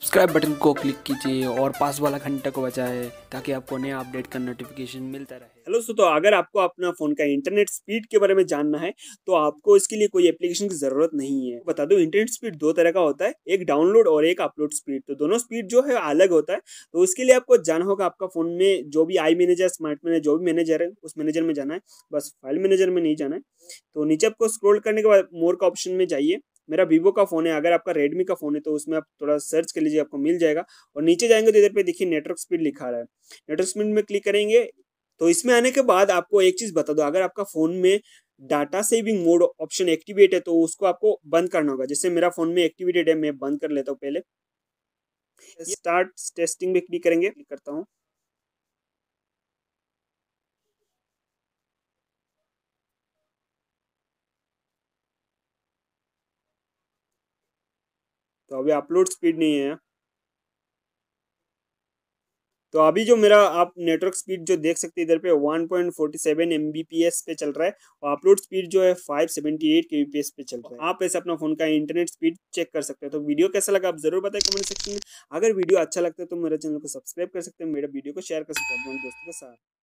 subscribe button को click कीजिए और पास वाला घंटा को बचाए ताकि आपको नया अपडेट का नोटिफिकेशन मिलता रहे हेलो दोस्तों तो अगर आपको अपना फ़ोन का इंटरनेट स्पीड के बारे में जानना है तो आपको इसके लिए कोई एप्लीकेशन की ज़रूरत नहीं है बता दो इंटरनेट स्पीड दो तरह का होता है एक डाउनलोड और एक अपलोड स्पीड तो दोनों स्पीड जो है अलग होता है तो उसके लिए आपको जाना होगा आपका फ़ोन में जो भी आई मैनेजर स्मार्ट मैनेजर जो भी मैनेजर है उस मैनेजर में जाना है बस फाइल मैनेजर में नहीं जाना है तो नीचे आपको स्क्रोल करने के बाद मोर का ऑप्शन में जाइए मेरा वीवो का फ़ोन है अगर आपका रेडमी का फ़ोन है तो उसमें आप थोड़ा सर्च कर लीजिए आपको मिल जाएगा और नीचे जाएंगे तो इधर पे देखिए नेटवर्क स्पीड लिखा रहा है नेटवर्क स्पीड में क्लिक करेंगे तो इसमें आने के बाद आपको एक चीज़ बता दो अगर आपका फ़ोन में data saving mode option activate है तो उसको आपको बंद करना होगा जैसे मेरा फ़ोन में एक्टिवेटेड है मैं बंद कर लेता हूँ पहले स्टार्ट टेस्टिंग में क्लिक करेंगे क्लिक करता हूँ तो अभी अपलोड स्पीड नहीं है तो अभी जो मेरा आप नेटवर्क स्पीड जो देख सकते हैं इधर पे 1.47 पॉइंट पे चल रहा है और अपलोड स्पीड जो है 578 सेवेंटी पे चल रहा है आप ऐसे अपना फोन का इंटरनेट स्पीड चेक कर सकते हैं तो वीडियो कैसा लगा आप जरूर बताएं कमेंट सेक्शन में अगर वीडियो अच्छा लगता है तो मेरे चैनल को सब्सक्राइब कर सकते हैं मेरे वीडियो को शेयर कर सकते हैं अपने दोस्तों के साथ